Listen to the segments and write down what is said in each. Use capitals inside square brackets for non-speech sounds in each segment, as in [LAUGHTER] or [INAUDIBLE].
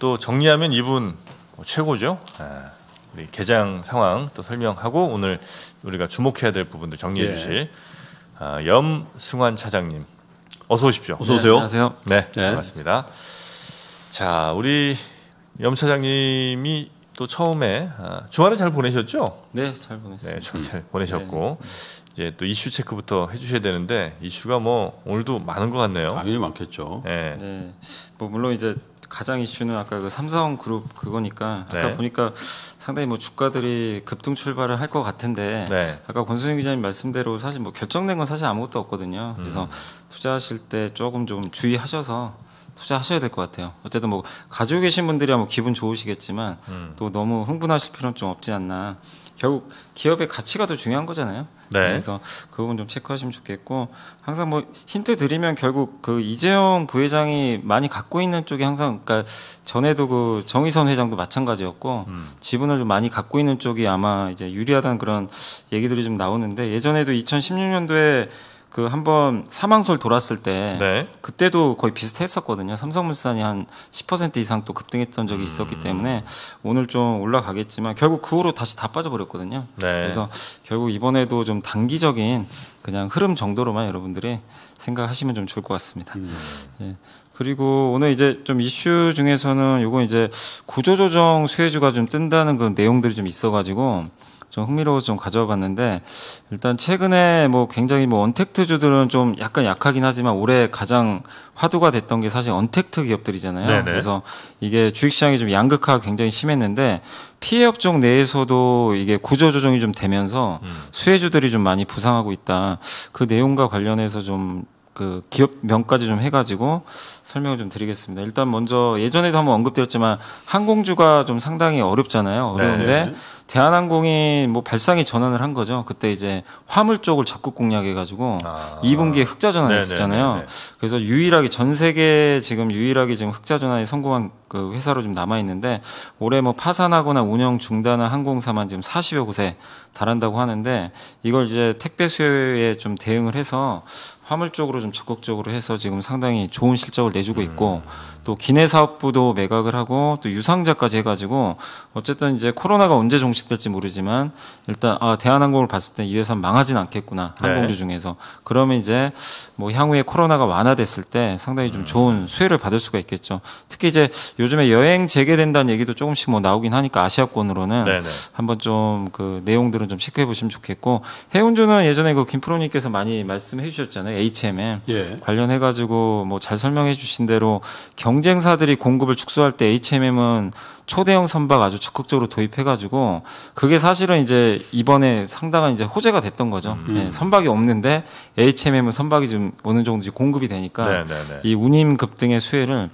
또 정리하면 이분 최고죠. 예. 우리 개장 상황 또 설명하고 오늘 우리가 주목해야 될 부분들 정리해 예. 주실 아, 염승환 차장님 어서 오십시오. 어서 오세요. 네, 안녕하세요. 네, 네. 반갑습니다. 자, 우리 염 차장님이 또 처음에 아, 주말에 잘 보내셨죠? 네, 잘 보냈습니다. 네, 잘 보내셨고 네. 이제 또 이슈 체크부터 해주셔야 되는데 이슈가 뭐 오늘도 많은 것 같네요. 당연히 많겠죠. 네. 네. 뭐 물론 이제 가장 이슈는 아까 그 삼성 그룹 그거니까 아까 네. 보니까 상당히 뭐 주가들이 급등 출발을 할 것 같은데 네. 아까 권수영 기자님 말씀대로 사실 뭐 결정된 건 사실 아무것도 없거든요. 그래서 음. 투자하실 때 조금 좀 주의하셔서 투자하셔야 될 것 같아요. 어쨌든 뭐 가지고 계신 분들이야 뭐 기분 좋으시겠지만 음. 또 너무 흥분하실 필요는 좀 없지 않나. 결국 기업의 가치가 더 중요한 거잖아요. 네. 그래서 그 부분 좀 체크하시면 좋겠고 항상 뭐 힌트 드리면 결국 그 이재용 부회장이 많이 갖고 있는 쪽이 항상 그니까 전에도 그 정의선 회장도 마찬가지였고 음. 지분을 좀 많이 갖고 있는 쪽이 아마 이제 유리하다는 그런 얘기들이 좀 나오는데 예전에도 2016년도에 그 한번 사망설 돌았을 때 네. 그때도 거의 비슷했었거든요. 삼성물산이 한 10% 이상 또 급등했던 적이 음. 있었기 음. 때문에 오늘 좀 올라가겠지만 결국 그 후로 다시 다 빠져버렸거든요. 네. 그래서 결국 이번에도 좀 단기적인 그냥 흐름 정도로만 여러분들이 생각하시면 좀 좋을 것 같습니다. 음. 예. 그리고 오늘 이제 좀 이슈 중에서는 요건 이제 구조조정 수혜주가 좀 뜬다는 그 내용들이 좀 있어가지고 좀 흥미로워서 좀 가져와 봤는데 일단 최근에 뭐 굉장히 뭐 언택트주들은 좀 약간 약하긴 하지만 올해 가장 화두가 됐던 게 사실 언택트 기업들이잖아요. 네네. 그래서 이게 주식시장이 좀 양극화가 굉장히 심했는데 피해 업종 내에서도 이게 구조 조정이 좀 되면서 음. 수혜주들이 좀 많이 부상하고 있다. 그 내용과 관련해서 좀 그 기업명까지 좀 해가지고 설명을 좀 드리겠습니다. 일단 먼저 예전에도 한번 언급되었지만 항공주가 좀 상당히 어렵잖아요. 어려운데 네. 대한항공이 뭐 발상이 전환을 한 거죠. 그때 이제 화물 쪽을 적극 공략해가지고 아. 2분기에 흑자 전환했었잖아요. 그래서 유일하게 전 세계 지금 유일하게 지금 흑자 전환이 성공한 그 회사로 좀 남아 있는데 올해 뭐 파산하거나 운영 중단한 항공사만 지금 40여 곳에 달한다고 하는데 이걸 이제 택배 수요에 좀 대응을 해서 화물 쪽으로 좀 적극적으로 해서 지금 상당히 좋은 실적을 내주고 있고 음. 또 기내 사업부도 매각을 하고 또 유상자까지 해가지고 어쨌든 이제 코로나가 언제 종식될지 모르지만 일단 아 대한항공을 봤을 때 이 회사 는 망하진 않겠구나 네. 항공주 중에서 그러면 이제 뭐 향후에 코로나가 완화됐을 때 상당히 좀 음. 좋은 수혜를 받을 수가 있겠죠 특히 이제 요즘에 여행 재개된다는 얘기도 조금씩 뭐 나오긴 하니까 아시아권으로는 네네. 한번 좀 그 내용들은 좀 체크해 보시면 좋겠고 해운주는 예전에 그 김프로님께서 많이 말씀해 주셨잖아요 HMM 예. 관련해 가지고 뭐 잘 설명해 주신 대로 경쟁사들이 공급을 축소할 때 HMM은 초대형 선박 아주 적극적으로 도입해 가지고 그게 사실은 이제 이번에 상당한 이제 호재가 됐던 거죠 음. 네, 선박이 없는데 HMM은 선박이 좀 어느 정도 공급이 되니까 네네네. 이 운임 급등의 수혜를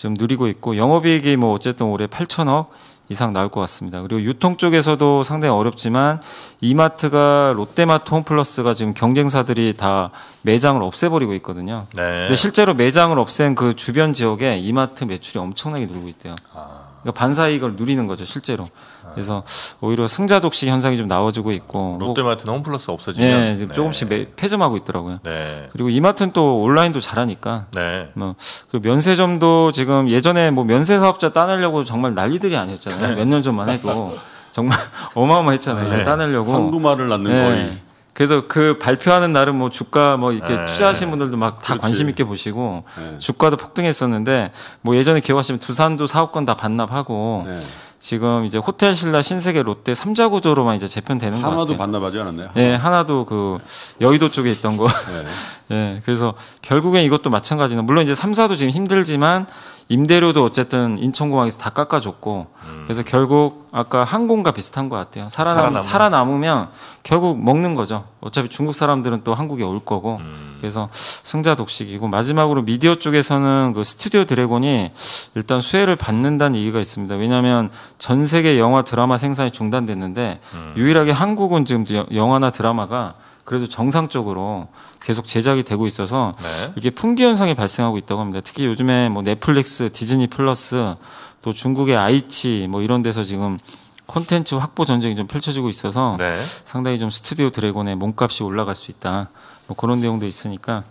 지금 누리고 있고 영업이익이 뭐 어쨌든 올해 8천억 이상 나올 것 같습니다. 그리고 유통 쪽에서도 상당히 어렵지만 이마트가 롯데마트 홈플러스가 지금 경쟁사들이 다 매장을 없애버리고 있거든요. 네. 근데 실제로 매장을 없앤 그 주변 지역에 이마트 매출이 엄청나게 늘고 있대요. 아. 그러니까 반사이익을 누리는 거죠 실제로. 그래서 오히려 승자 독식 현상이 좀 나와주고 있고 뭐 롯데마트는 홈플러스 없어지면 네, 네. 조금씩 네. 폐점하고 있더라고요. 네. 그리고 이마트는 또 온라인도 잘하니까 네. 뭐그 면세점도 지금 예전에 뭐 면세 사업자 따내려고 정말 난리들이 아니었잖아요. 네. 몇년 전만 해도 [LAUGHS] 정말 [LAUGHS] 어마어마했잖아요. 따내려고 한두마를 낳는 거의. 그래서 그 발표하는 날은 뭐 주가 뭐 이렇게 네. 투자하신 분들도 막 다 관심 있게 보시고 네. 주가도 폭등했었는데 뭐 예전에 기억하시면 두산도 사업권 다 반납하고 네. 지금 이제 호텔 신라 신세계 롯데 3자 구조로만 이제 재편되는 거 같아요. 하나도 반납하지 않았나요? 예, 하나도 그 여의도 쪽에 있던 거. 네. [LAUGHS] 예. 그래서 결국엔 이것도 마찬가지는 물론 이제 3사도 지금 힘들지만 임대료도 어쨌든 인천공항에서 다 깎아줬고 음. 그래서 결국 아까 항공과 비슷한 것 같아요. 살아남, 살아남으면. 살아남으면 결국 먹는 거죠. 어차피 중국 사람들은 또 한국에 올 거고 음. 그래서 승자 독식이고 마지막으로 미디어 쪽에서는 그 스튜디오 드래곤이 일단 수혜를 받는다는 얘기가 있습니다. 왜냐하면 전 세계 영화 드라마 생산이 중단됐는데 음. 유일하게 한국은 지금 영화나 드라마가 그래도 정상적으로 계속 제작이 되고 있어서 네. 이게 풍기 현상이 발생하고 있다고 합니다. 특히 요즘에 뭐 넷플릭스, 디즈니 플러스, 또 중국의 아이치 뭐 이런 데서 지금 콘텐츠 확보 전쟁이 좀 펼쳐지고 있어서 네. 상당히 좀 스튜디오 드래곤의 몸값이 올라갈 수 있다. 뭐 그런 내용도 있으니까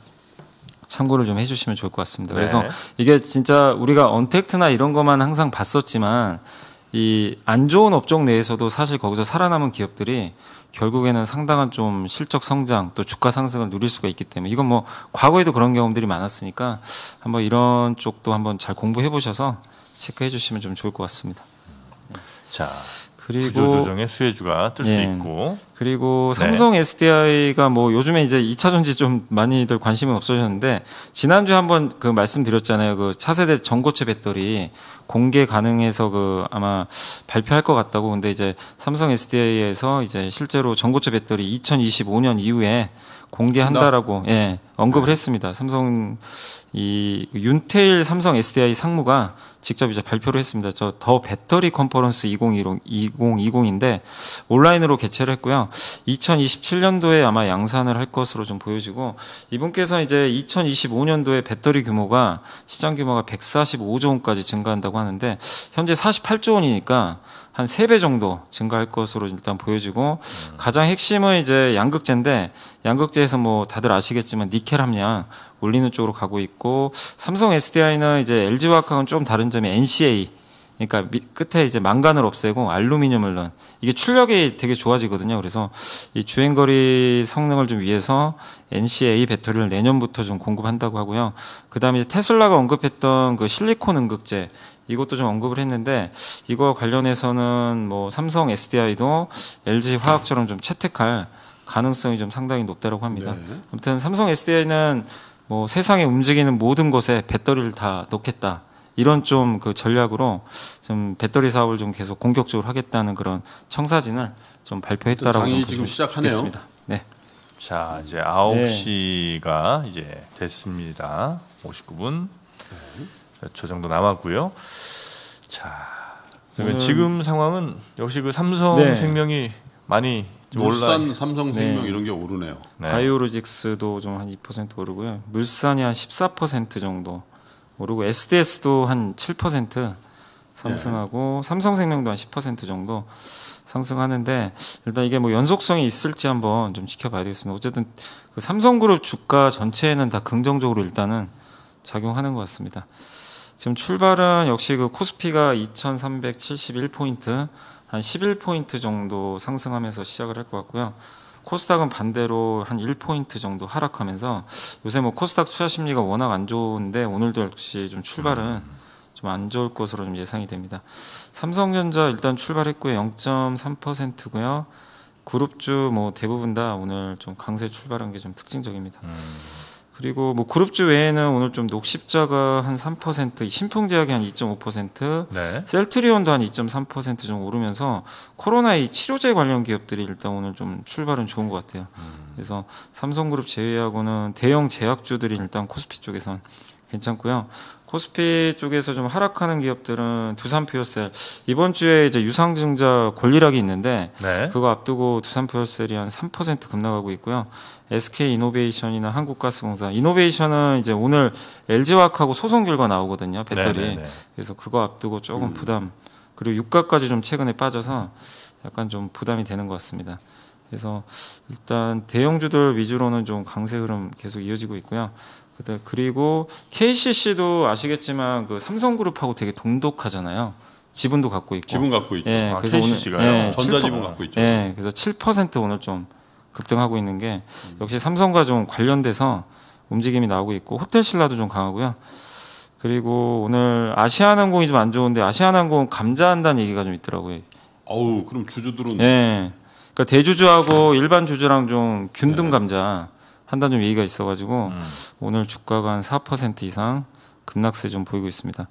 참고를 좀 해주시면 좋을 것 같습니다. 네. 그래서 이게 진짜 우리가 언택트나 이런 것만 항상 봤었지만 이안 좋은 업종 내에서도 사실 거기서 살아남은 기업들이 결국에는 상당한 좀 실적 성장 또 주가 상승을 누릴 수가 있기 때문에 이건 뭐 과거에도 그런 경험들이 많았으니까 한번 이런 쪽도 한번 잘 공부해 보셔서 체크해 주시면 좀 좋을 것 같습니다. 자, 그리고 구조조정의 수혜주가 뜰수 예. 있고 그리고 네. 삼성 네. SDI가 뭐 요즘에 이제 2차 전지 좀 많이들 관심이 없어졌는데 지난주에 한번 그 말씀드렸잖아요. 그 차세대 전고체 배터리 공개 가능해서 그 아마 발표할 것 같다고. 근데 이제 삼성 SDI에서 이제 실제로 전고체 배터리 2025년 이후에 공개한다라고 예. 언급을 했습니다. 삼성 이 윤태일 삼성 SDI 상무가 직접 이제 발표를 했습니다. 저 더 배터리 컨퍼런스 2020, 2020인데 온라인으로 개최를 했고요. 2027년도에 아마 양산을 할 것으로 좀 보여지고 이분께서 이제 2025년도에 배터리 규모가 시장 규모가 145조 원까지 증가한다고 하는데 현재 48조 원이니까 한 3배 정도 증가할 것으로 일단 보여지고 음. 가장 핵심은 이제 양극재인데 양극재에서 뭐 다들 아시겠지만 니켈 디켈함량 올리는 쪽으로 가고 있고 삼성 SDI는 이제 LG 화학하고는 좀 다른 점이 NCA 그러니까 밑, 끝에 이제 망간을 없애고 알루미늄을 넣은 이게 출력이 되게 좋아지거든요. 그래서 이 주행거리 성능을 좀 위해서 NCA 배터리를 내년부터 좀 공급한다고 하고요. 그다음에 이제 테슬라가 언급했던 그 실리콘 응급제 이것도 좀 언급을 했는데 이거 관련해서는 뭐 삼성 SDI도 LG 화학처럼 좀 채택할 가능성이 좀 상당히 높다고 합니다. 네. 아무튼 삼성 SDI는 뭐 세상에 움직이는 모든 곳에 배터리를 다 넣겠다. 이런 좀 그 전략으로 좀 배터리 사업을 좀 계속 공격적으로 하겠다는 그런 청사진을 좀 발표했다라고 당 지금 시작하네요. 습니다 네. 자, 이제 9시가 네. 이제 됐습니다. 59분. 네. 저 정도 남았고요. 자, 그러면 음, 지금 상황은 역시 그 삼성생명이 네. 많이 물산, 삼성생명 네. 이런 게 오르네요. 네. 바이오로직스도 좀 한 2% 오르고요. 물산이 한 14% 정도 오르고 SDS도 한 7% 상승하고 네. 삼성생명도 한 10% 정도 상승하는데 일단 이게 뭐 연속성이 있을지 한번 좀 지켜봐야 겠습니다 어쨌든 그 삼성그룹 주가 전체에는 다 긍정적으로 일단은 작용하는 것 같습니다. 지금 출발은 역시 그 코스피가 2,371포인트 한 11포인트 정도 상승하면서 시작을 할 것 같고요. 코스닥은 반대로 한 1포인트 정도 하락하면서 요새 뭐 코스닥 투자 심리가 워낙 안 좋은데 오늘도 역시 좀 출발은 음. 좀안 좋을 것으로 좀 예상이 됩니다. 삼성전자 일단 출발했고요. 0.3%고요. 그룹주 뭐 대부분 다 오늘 좀 강세 출발한 게 좀 특징적입니다. 음. 그리고 뭐 그룹주 외에는 오늘 좀 녹십자가 한 3%, 신풍제약이 한 2.5%, 네. 셀트리온도 한 2.3%좀 오르면서 코로나 이 치료제 관련 기업들이 일단 오늘 좀 출발은 좋은 것 같아요. 음. 그래서 삼성그룹 제외하고는 대형 제약주들이 일단 코스피 쪽에선 괜찮고요. 코스피 쪽에서 좀 하락하는 기업들은 두산 퓨어셀 이번 주에 이제 유상증자 권리락이 있는데 네. 그거 앞두고 두산 퓨어셀이 한 3% 급락하고 있고요. SK 이노베이션이나 한국가스공사 이노베이션은 이제 오늘 LG화학하고 소송 결과 나오거든요 배터리 네네네. 네, 네. 그래서 그거 앞두고 조금 음. 부담 그리고 유가까지 좀 최근에 빠져서 약간 좀 부담이 되는 것 같습니다. 그래서 일단 대형주들 위주로는 좀 강세 흐름 계속 이어지고 있고요. 그리고 KCC도 아시겠지만 그 삼성그룹하고 되게 동독하잖아요. 지분도 갖고 있고. 지분 갖고 있죠. 예, 아, KCC가요. 예, 전자지분 갖고 있죠. 예, 그래서 7% 오늘 좀 급등하고 있는 게 역시 삼성과 좀 관련돼서 움직임이 나오고 있고 호텔 신라도 좀 강하고요. 그리고 오늘 아시아나항공이 좀 안 좋은데 아시아나항공 감자한다는 얘기가 좀 있더라고요. 아우 그럼 주주들은 네, 예. 그러니까 대주주하고 일반 주주랑 좀 균등 네. 감자 한다는 좀 얘기가 있어가지고 음. 오늘 주가가 한 4% 이상 급락세 좀 보이고 있습니다.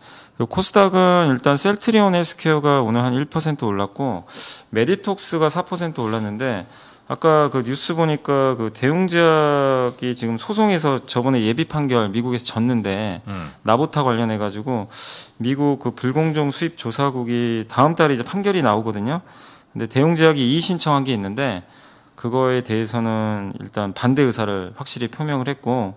코스닥은 일단 셀트리온 헬스케어가 오늘 한 1% 올랐고 메디톡스가 4% 올랐는데 아까 그 뉴스 보니까 그 대웅제약이 지금 소송에서 저번에 예비 판결 미국에서 졌는데 음. 나보타 관련해 가지고 미국 그 불공정 수입 조사국이 다음 달에 이제 판결이 나오거든요. 근데 대웅제약이 이의 신청한 게 있는데 그거에 대해서는 일단 반대 의사를 확실히 표명을 했고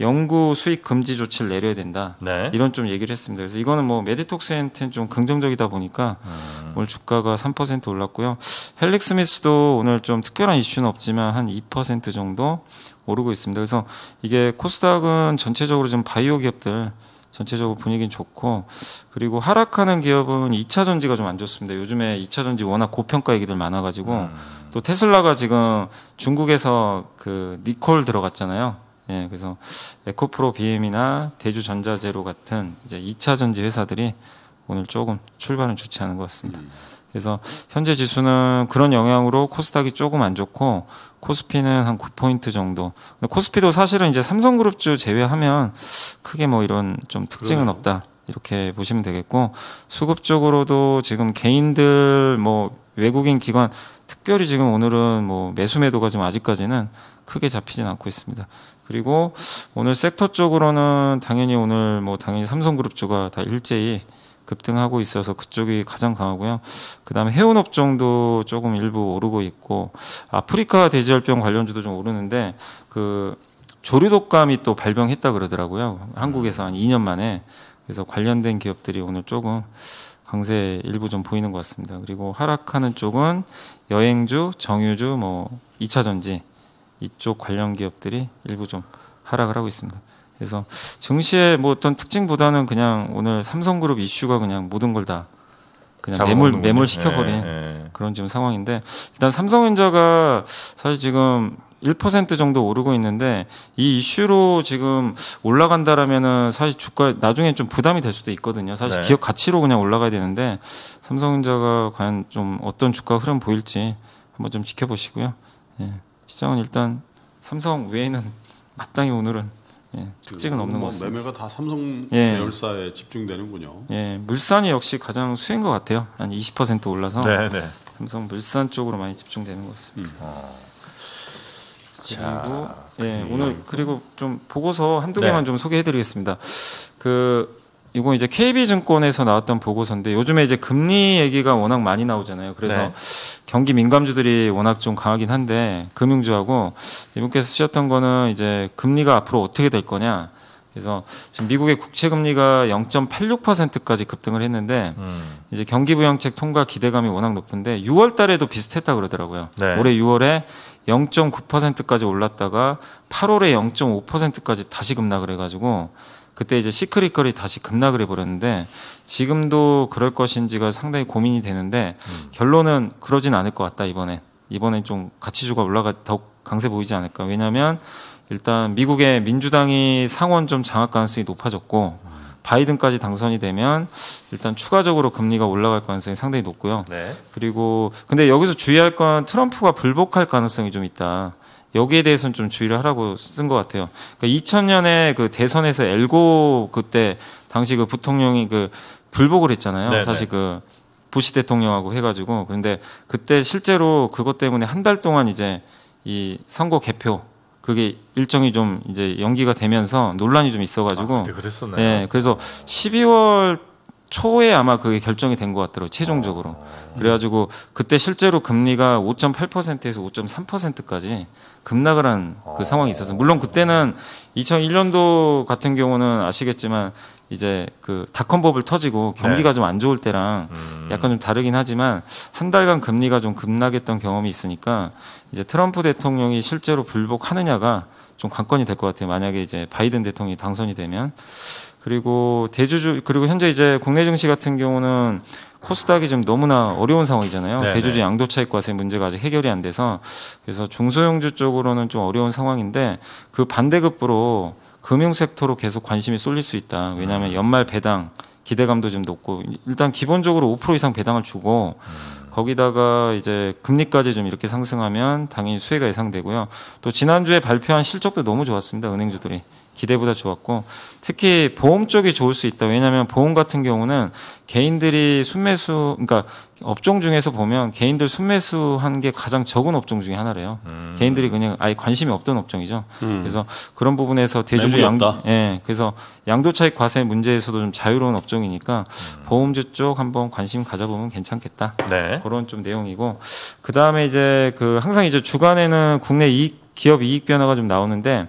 연구 수익 금지 조치를 내려야 된다 네. 이런 좀 얘기를 했습니다. 그래서 이거는 뭐 메디톡스한테는 좀 긍정적이다 보니까 음. 오늘 주가가 3% 올랐고요. 헬릭스미스도 오늘 좀 특별한 이슈는 없지만 한 2% 정도 오르고 있습니다. 그래서 이게 코스닥은 전체적으로 좀 바이오 기업들 전체적으로 분위기는 좋고 그리고 하락하는 기업은 2차 전지가 좀 안 좋습니다. 요즘에 2차 전지 워낙 고평가 얘기들 많아가지고 음. 또 테슬라가 지금 중국에서 그 니콜 들어갔잖아요. 예, 그래서 에코프로 BM이나 대주전자제로 같은 이제 2차 전지 회사들이 오늘 조금 출발은 좋지 않은 것 같습니다. 음. 그래서 현재 지수는 그런 영향으로 코스닥이 조금 안 좋고 코스피는 한 9포인트 정도. 코스피도 사실은 이제 삼성그룹주 제외하면 크게 뭐 이런 좀 특징은 그래요. 없다. 이렇게 보시면 되겠고 수급 쪽으로도 지금 개인들 뭐 외국인 기관 특별히 지금 오늘은 뭐 매수 매도가 지금 아직까지는 크게 잡히진 않고 있습니다. 그리고 오늘 섹터 쪽으로는 당연히 오늘 뭐 당연히 삼성그룹주가 다 일제히 급등하고 있어서 그쪽이 가장 강하고요. 그다음에 해운 업종도 조금 일부 오르고 있고 아프리카 대지열병 관련주도 좀 오르는데 그 조류독감이 또 발병했다 그러더라고요. 한국에서 한 2년 만에 그래서 관련된 기업들이 오늘 조금 강세 일부 좀 보이는 것 같습니다. 그리고 하락하는 쪽은 여행주, 정유주, 뭐 2차전지 이쪽 관련 기업들이 일부 좀 하락을 하고 있습니다. 그래서 증시의 뭐 어떤 특징보다는 그냥 오늘 삼성그룹 이슈가 그냥 모든 걸 다 그냥 매물매물 시켜버린 네. 그런 지금 상황인데 일단 삼성전자가 사실 지금 1% 정도 오르고 있는데 이 이슈로 지금 올라간다라면은 사실 주가 나중에 좀 부담이 될 수도 있거든요. 사실 네. 기업 가치로 그냥 올라가야 되는데 삼성전자가 과연 좀 어떤 주가 흐름 보일지 한번 좀 지켜보시고요. 예. 시장은 일단 삼성 외에는 [LAUGHS] 마땅히 오늘은 예, 그 특징은 없는 것 같습니다. 매매가 다 삼성 계열사에 예. 집중되는군요. 예, 물산이 역시 가장 수인 것 같아요. 한 20% 올라서 네네. 네. 삼성 물산 쪽으로 많이 집중되는 것 같습니다. 음. 아. 그리고 자, 예, 오늘 그리고 좀 보고서 한두 개만 네. 좀 소개해드리겠습니다. 그 이건 이제 KB증권에서 나왔던 보고서인데 요즘에 이제 금리 얘기가 워낙 많이 나오잖아요. 그래서 네. 경기 민감주들이 워낙 좀 강하긴 한데 금융주하고 이분께서 쓰셨던 거는 이제 금리가 앞으로 어떻게 될 거냐. 그래서 지금 미국의 국채 금리가 0.86%까지 급등을 했는데 음. 이제 경기 부양책 통과 기대감이 워낙 높은데 6월 달에도 비슷했다 그러더라고요. 네. 올해 6월에 0.9%까지 올랐다가 8월에 0.5%까지 다시 급락을 해 가지고 그때 이제 시크릿거리 다시 급락을 해버렸는데 지금도 그럴 것인지가 상당히 고민이 되는데 음. 결론은 그러진 않을 것 같다 이번에 이번에 좀 가치주가 올라가 더 강세 보이지 않을까 왜냐하면 일단 미국의 민주당이 상원 좀 장악 가능성이 높아졌고 음. 바이든까지 당선이 되면 일단 추가적으로 금리가 올라갈 가능성이 상당히 높고요. 네. 그리고 근데 여기서 주의할 건 트럼프가 불복할 가능성이 좀 있다. 여기에 대해서는 좀 주의를 하라고 쓴 것 같아요. 그러니까 2000년에 그 대선에서 엘고 그때 당시 그 부통령이 그 불복을 했잖아요. 네네. 네. 사실 그 부시 대통령하고 해가지고 그런데 그때 실제로 그것 때문에 한 달 동안 이제 이 선거 개표 그게 일정이 좀 이제 연기가 되면서 논란이 좀 있어가지고 아, 그때 그랬었나요? 예, 그래서 12월 초에 아마 그게 결정이 된 것 같더라고요. 최종적으로. 그래가지고 그때 실제로 금리가 5.8%에서 5.3%까지 급락을 한 그 상황이 있었어요. 물론 그때는 2001년도 같은 경우는 아시겠지만 이제 그 닷컴 법을 터지고 경기가 네. 좀안 좋을 때랑 음. 약간 좀 다르긴 하지만 한 달간 금리가 좀 급락했던 경험이 있으니까 이제 트럼프 대통령이 실제로 불복하느냐가 좀 관건이 될 것 같아요. 만약에 이제 바이든 대통령이 당선이 되면 그리고 대주주 그리고 현재 이제 국내 증시 같은 경우는 코스닥이 지금 너무나 어려운 상황이잖아요. 네네. 대주주 네. 양도 차익 과세 문제가 아직 해결이 안 돼서 그래서 중소형주 쪽으로는 좀 어려운 상황인데 그 반대급부로 금융 섹터로 계속 관심이 쏠릴 수 있다. 왜냐하면 음. 연말 배당 기대감도 좀 높고 일단 기본적으로 5% 이상 배당을 주고 음. 거기다가 이제 금리까지 좀 이렇게 상승하면 당연히 수혜가 예상되고요. 또 지난주에 발표한 실적도 너무 좋았습니다. 은행주들이. 기대보다 좋았고 특히 보험 쪽이 좋을 수 있다. 왜냐하면 보험 같은 경우는 개인들이 순매수 그러니까 업종 중에서 보면 개인들 순매수한 게 가장 적은 업종 중에 하나래요. 음. 개인들이 그냥 아예 관심이 없던 업종이죠. 음. 그래서 그런 부분에서 대주주 양, 예, 그래서 양도차익 과세 문제에서도 좀 자유로운 업종이니까 음. 보험주 쪽 한번 관심 가져보면 괜찮겠다. 네. 그런 좀 내용이고 그 다음에 이제 그 항상 이제 주간에는 국내 이익, 기업 이익 변화가 좀 나오는데.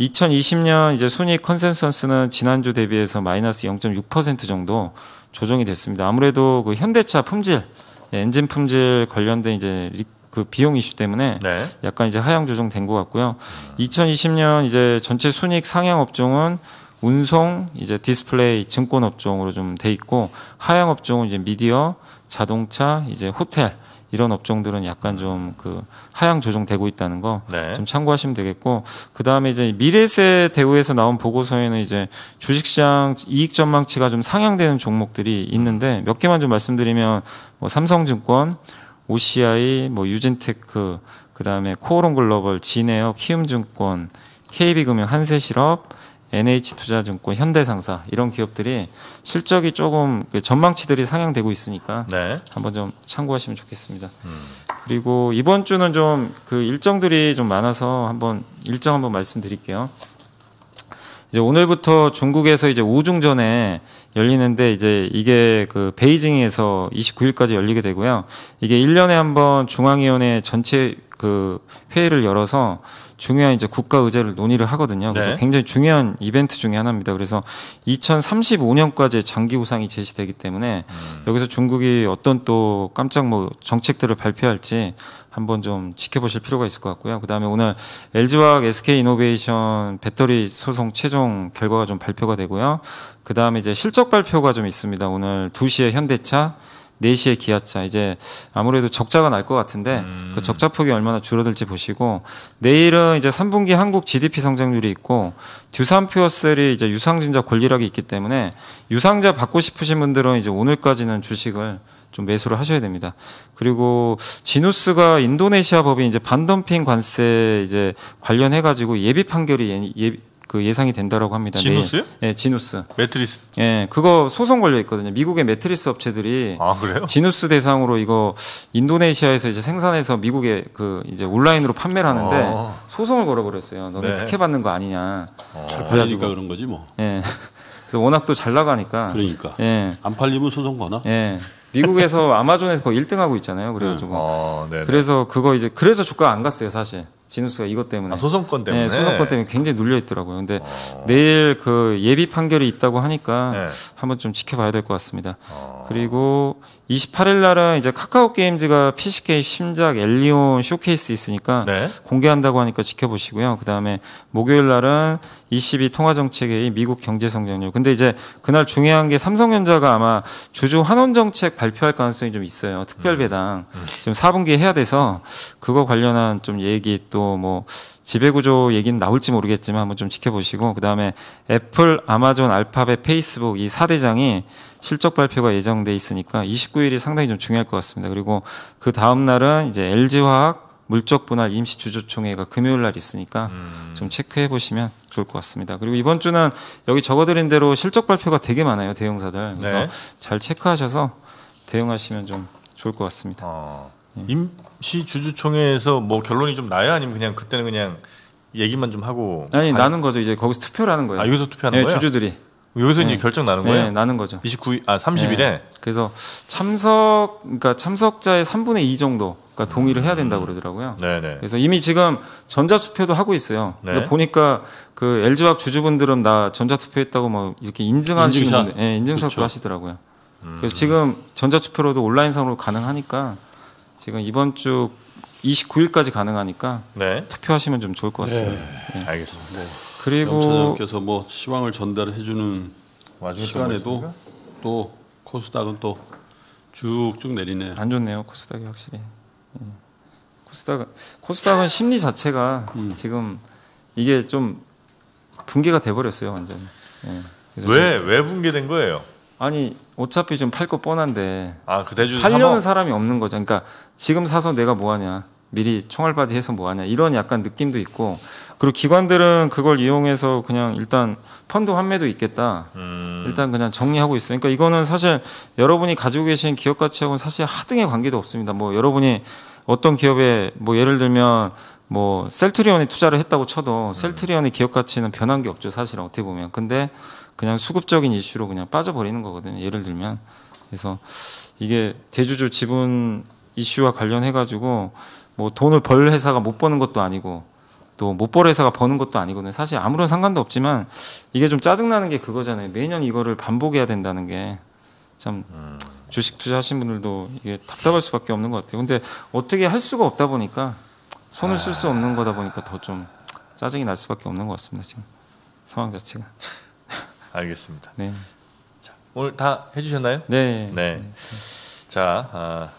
2020년 이제 순이익 컨센서스는 지난주 대비해서 마이너스 0.6% 정도 조정이 됐습니다. 아무래도 그 현대차 품질, 엔진 품질 관련된 이제 그 비용 이슈 때문에 네. 약간 이제 하향 조정된 것 같고요. 2020년 이제 전체 순익 상향 업종은 운송, 이제 디스플레이, 증권 업종으로 좀 돼 있고 하향 업종은 이제 미디어, 자동차, 이제 호텔 이런 업종들은 약간 좀 그 하향 조정되고 있다는 거좀 네. 참고하시면 되겠고 그 다음에 이제 미래세 대우에서 나온 보고서에는 이제 주식시장 이익 전망치가 좀 상향되는 종목들이 있는데 몇 개만 좀 말씀드리면 뭐 삼성증권, OCI, 뭐 유진테크, 그 다음에 코오롱글로벌, 진에어, 키움증권, KB금융, 한세실업 NH투자증권, 현대상사 이런 기업들이 실적이 조금 그 전망치들이 상향되고 있으니까 네. 한번 좀 참고하시면 좋겠습니다. 음. 그리고 이번 주는 좀 그 일정들이 좀 많아서 한번 일정 한번 말씀드릴게요. 이제 오늘부터 중국에서 이제 우중전에 열리는데 이제 이게 그 베이징에서 29일까지 열리게 되고요. 이게 1년에 한번 중앙위원회 전체 그 회의를 열어서 중요한 이제 국가 의제를 논의를 하거든요. 그래서 네. 굉장히 중요한 이벤트 중에 하나입니다. 그래서 2035년까지 장기 우상이 제시되기 때문에 음. 여기서 중국이 어떤 또 깜짝 뭐 정책들을 발표할지 한번 좀 지켜보실 필요가 있을 것 같고요. 그다음에 오늘 LG화학 SK 이노베이션 배터리 소송 최종 결과가 좀 발표가 되고요. 그다음에 이제 실적 발표가 좀 있습니다. 오늘 2시에 현대차 4시에 기아차 이제 아무래도 적자가 날 것 같은데 음. 그 적자 폭이 얼마나 줄어들지 보시고 내일은 이제 3분기 한국 GDP 성장률이 있고 듀산퓨어셀이 이제 유상증자 권리락이 있기 때문에 유상자 받고 싶으신 분들은 이제 오늘까지는 주식을 좀 매수를 하셔야 됩니다. 그리고 지누스가 인도네시아 법이 이제 반덤핑 관세 이제 관련해 가지고 예비 판결이 예, 비그 예상이 된다라고 합니다. 네. 지누스 네, 지누스. 매트리스. 예, 네, 그거 소송 걸려 있거든요. 미국의 매트리스 업체들이 아, 그래요? 지누스 대상으로 이거 인도네시아에서 이제 생산해서 미국에 그 이제 온라인으로 판매를 하는데 아. 어. 소송을 걸어 버렸어요. 너네 네. 특혜 받는 거 아니냐. 아. 잘 팔리니까 그런 거지 뭐. 예. 그래서 워낙 또 잘 나가니까. 그러니까. 예. 안 팔리면 소송 거나? 예. 미국에서 [LAUGHS] 아마존에서 거의 1등하고 있잖아요. 그래가지고 음. 아, 그래서 그거 이제 그래서 주가 안 갔어요 사실. 진우스가 이것 때문에 아, 소송권 때문에 네, 소송권 때문에 굉장히 눌려 있더라고요. 근데 어. 내일 그 예비 판결이 있다고 하니까 네. 한번 좀 지켜봐야 될 것 같습니다. 어. 그리고 28일 날은 이제 카카오 게임즈가 PCK 심작 엘리온 쇼케이스 있으니까 네. 공개한다고 하니까 지켜보시고요. 그다음에 목요일 날은 22 통화 정책의 미국 경제 성장률. 근데 이제 그날 중요한 게 삼성전자가 아마 주주 환원 정책 발 발표할 가능성이 좀 있어요. 특별 음. 배당 음. 지금 4분기에 해야 돼서 그거 관련한 좀 얘기 또 뭐 지배구조 얘기는 나올지 모르겠지만 한번 좀 지켜보시고 그 다음에 애플, 아마존, 알파벳, 페이스북 이 4대장이 실적 발표가 예정돼 있으니까 29일이 상당히 좀 중요할 것 같습니다. 그리고 그 다음 날은 이제 LG화학 물적 분할 임시 주주총회가 금요일 날 있으니까 음. 좀 체크해 보시면 좋을 것 같습니다. 그리고 이번 주는 여기 적어드린 대로 실적 발표가 되게 많아요 대형사들 그래서 네. 잘 체크하셔서 대응하시면 좀 좋을 것 같습니다. 아, 예. 임시 주주총회에서 뭐 결론이 좀 나요? 아니면 그냥 그때는 그냥 얘기만 좀 하고 아니 가... 나는 거죠. 이제 거기서 투표 하는 거예요. 아, 여기서 투표하는 네, 거예요? 주주들이. 여기서 네. 이제 예. 결정 나는 거예요? 네, 나는 거죠. 2 9아 30일에. 네. 그래서 참석 그러니까 참석자의 3분의 2 정도 그러니까 동의를 해야 된다 음. 그러더라고요. 네네. 네. 그래서 이미 지금 전자투표도 하고 있어요. 네. 그러니까 보니까 그 LG화학 주주분들은 나 전자투표했다고 뭐 이렇게 인증하시는 인증샷. 분 인증샷도 그렇 하시더라고요. 그래서 지금 전자투표로도 온라인상으로 가능하니까 지금 이번 주 29일까지 가능하니까 네. 투표하시면 좀 좋을 것 네. 같습니다. 네. 네. 알겠습니다. 그리고 차장께서 뭐 시황을 전달해 주는 시간에도 뭐 또 코스닥은 또 쭉쭉 내리네요. 안 좋네요 코스닥이 확실히. 예. 코스닥 코스닥은 심리 자체가 음. 지금 이게 좀 붕괴가 돼 버렸어요 완전. 히 왜왜 예. 붕괴된 거예요? 아니 어차피 좀팔거 뻔한데 아, 그 살려는 사람이 없는 거죠. 그러니까 지금 사서 내가 뭐하냐 미리 총알받이 해서 뭐하냐 이런 약간 느낌도 있고 그리고 기관들은 그걸 이용해서 그냥 일단 펀드 환매도 있겠다. 음. 일단 그냥 정리하고 있어요. 그러니까 이거는 사실 여러분이 가지고 계신 기업 가치하고는 사실 하등의 관계도 없습니다. 뭐 여러분이 어떤 기업에 뭐 예를 들면 뭐 셀트리온에 투자를 했다고 쳐도 음. 셀트리온의 기업 가치는 변한 게 없죠 사실은 어떻게 보면 근데 그냥 수급적인 이슈로 그냥 빠져버리는 거거든요. 예를 들면 그래서 이게 대주주 지분 이슈와 관련해 가지고 뭐 돈을 벌 회사가 못 버는 것도 아니고 또 못 벌 회사가 버는 것도 아니거든요. 사실 아무런 상관도 없지만 이게 좀 짜증나는 게 그거잖아요. 매년 이거를 반복해야 된다는 게 참 주식 투자하신 분들도 이게 답답할 수밖에 없는 것 같아요. 근데 어떻게 할 수가 없다 보니까 손을 쓸 수 없는 거다 보니까 더 좀 짜증이 날 수밖에 없는 것 같습니다. 지금 상황 자체가. 알겠습니다. 네. 자, 오늘 다 해주셨나요? 네. 네. 자, 아,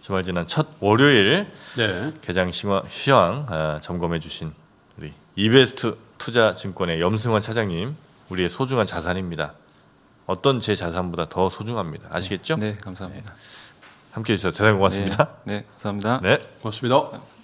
주말 지난 첫 월요일 네. 개장 시황, 시황 아, 점검해주신 우리 이베스트 투자증권의 염승환 차장님, 우리의 소중한 자산입니다. 어떤 제 자산보다 더 소중합니다. 네. 아시겠죠? 네, 네 감사합니다. 함께 해주셔서 대단히 고맙습니다. 네, 네 감사합니다. 네, 고맙습니다.